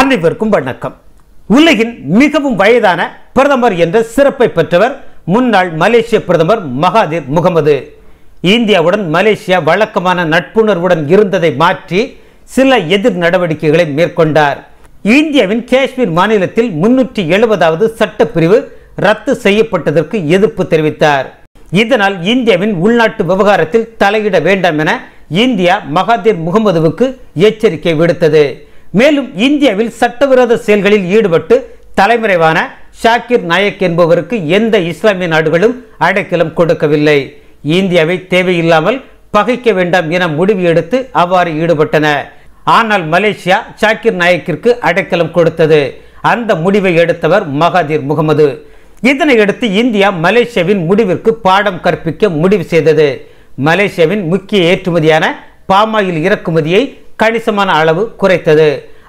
அனைவருக்கும் வணக்கம் உலகின் மிகவும் வயதான பிரதமர் என்ற சிறப்பை பெற்றவர் முன்னாள் மலேசிய பிரதமர் மகாதீர் முகமது இந்தியாவுடன் மலேசியா வழக்கமான நட்புணர்வுடன் இருந்ததை மாற்றி சில எதிர் நடவடிக்கைகளை மேற்கொண்டார் இந்தியாவின் காஷ்மீர் மாநிலத்தில் முன்னூற்றி எழுபதாவது சட்டப்பிரிவு ரத்து செய்யப்பட்டதற்கு எதிர்ப்பு தெரிவித்தார் இதனால் இந்தியாவின் உள்நாட்டு விவகாரத்தில் தலையிட வேண்டாம் என இந்தியா மகாதீர் முகமதுவுக்கு எச்சரிக்கை விடுத்தது மேலும் இந்தியாவில் சட்டவிரோத செயல்களில் ஈடுபட்டு தலைமறைவான ஷாக்கிர் நாயக் என்பவருக்கு எந்த இஸ்லாமிய நாடுகளும் அடைக்கலம் கொடுக்கவில்லை இந்தியாவை தேவையில்லாமல் பகைக்க வேண்டாம் என முடிவு எடுத்து அவ்வாறு ஈடுபட்டன ஆனால் மலேசியா ஷாக்கிர் நாயக்கிற்கு அடைக்கலம் கொடுத்தது அந்த முடிவை எடுத்தவர் மகாதீர் முகமது இதனையடுத்து இந்தியா மலேசியாவின் முடிவிற்கு பாடம் கற்பிக்க முடிவு செய்தது மலேசியாவின் முக்கிய ஏற்றுமதியான பாமாயில் இறக்குமதியை கணிசமான அளவு குறைத்தது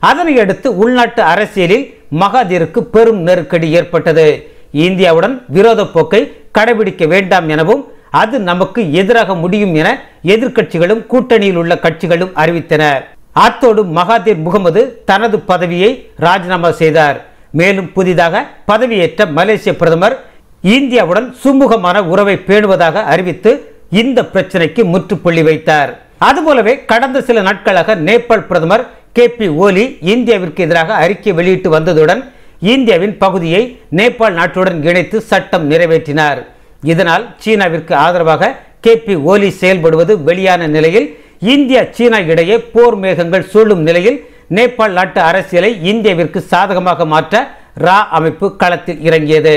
அதனையடுத்து உள்நாட்டு அரசியலில் மகாதீருக்கு பெரும் நெருக்கடி ஏற்பட்டது இந்தியாவுடன் விரோத போக்கை கடைபிடிக்க வேண்டாம் எனவும் அது நமக்கு எதிராக முடியும் என எதிர்க்கட்சிகளும் கூட்டணியில் உள்ள கட்சிகளும் அறிவித்தன அத்தோடு மகாதீர் முகமது தனது பதவியை ராஜினாமா செய்தார் மேலும் புதிதாக பதவியேற்ற மலேசிய பிரதமர் இந்தியாவுடன் சுமூகமான உறவை பேணுவதாக அறிவித்து இந்த பிரச்சனைக்கு முற்றுப்புள்ளி வைத்தார் அதுபோலவே கடந்த சில நாட்களாக நேபாள் பிரதமர் கே பி ஓலி இந்தியாவிற்கு எதிராக அறிக்கை வெளியிட்டு வந்ததுடன் இந்தியாவின் பகுதியை நேபாள் நாட்டுடன் இணைத்து சட்டம் நிறைவேற்றினார் இதனால் சீனாவிற்கு ஆதரவாக கே பி ஓலி செயல்படுவது வெளியான நிலையில் இந்தியா சீனா இடையே போர் மேகங்கள் சூழும் நிலையில் நேபாள் நாட்டு அரசியலை இந்தியாவிற்கு சாதகமாக மாற்ற ரா அமைப்பு களத்தில் இறங்கியது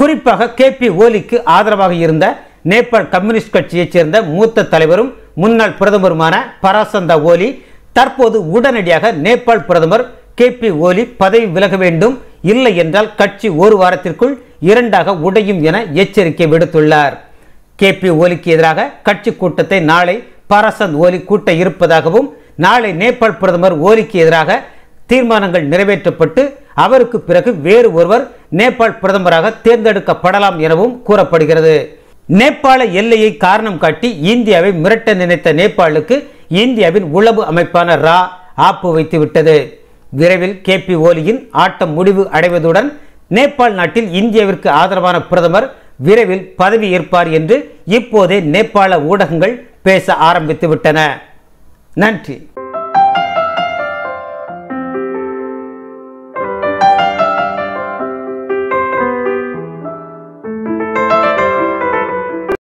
குறிப்பாக கே பி ஓலிக்கு ஆதரவாக இருந்த நேபாள் கம்யூனிஸ்ட் கட்சியைச் சேர்ந்த மூத்த தலைவரும் முன்னாள் பிரதமருமான பராசந்தா ஓலி தற்போது உடனடியாக நேபாள் பிரதமர் கே பி ஓலி பதவி விலக வேண்டும் இல்லை என்றால் கட்சி ஒரு வாரத்திற்குள் இரண்டாக உடையும் என எச்சரிக்கை விடுத்துள்ளார் கே பி ஓலிக்கு எதிராக கட்சி கூட்டத்தை நாளை பராசந்த் ஓலி கூட்ட இருப்பதாகவும் நாளை நேபாள் பிரதமர் ஓலிக்கு எதிராக தீர்மானங்கள் நிறைவேற்றப்பட்டு அவருக்கு பிறகு வேறு ஒருவர் நேபாள் பிரதமராக தேர்ந்தெடுக்கப்படலாம் எனவும் கூறப்படுகிறது நேபாள எல்லையை காரணம் காட்டி இந்தியாவை மிரட்ட நினைத்த நேபாளுக்கு இந்தியாவின் உளவு அமைப்பான ரா ஆப்பு வைத்து விட்டது விரைவில் கே பி ஓலியின் ஆட்டம் முடிவு அடைவதுடன் நேபாள் நாட்டில் இந்தியாவிற்கு ஆதரவான பிரதமர் விரைவில் பதவி ஏற்பார் என்று இப்போதே நேபாள ஊடகங்கள் பேச ஆரம்பித்து விட்டன நன்றி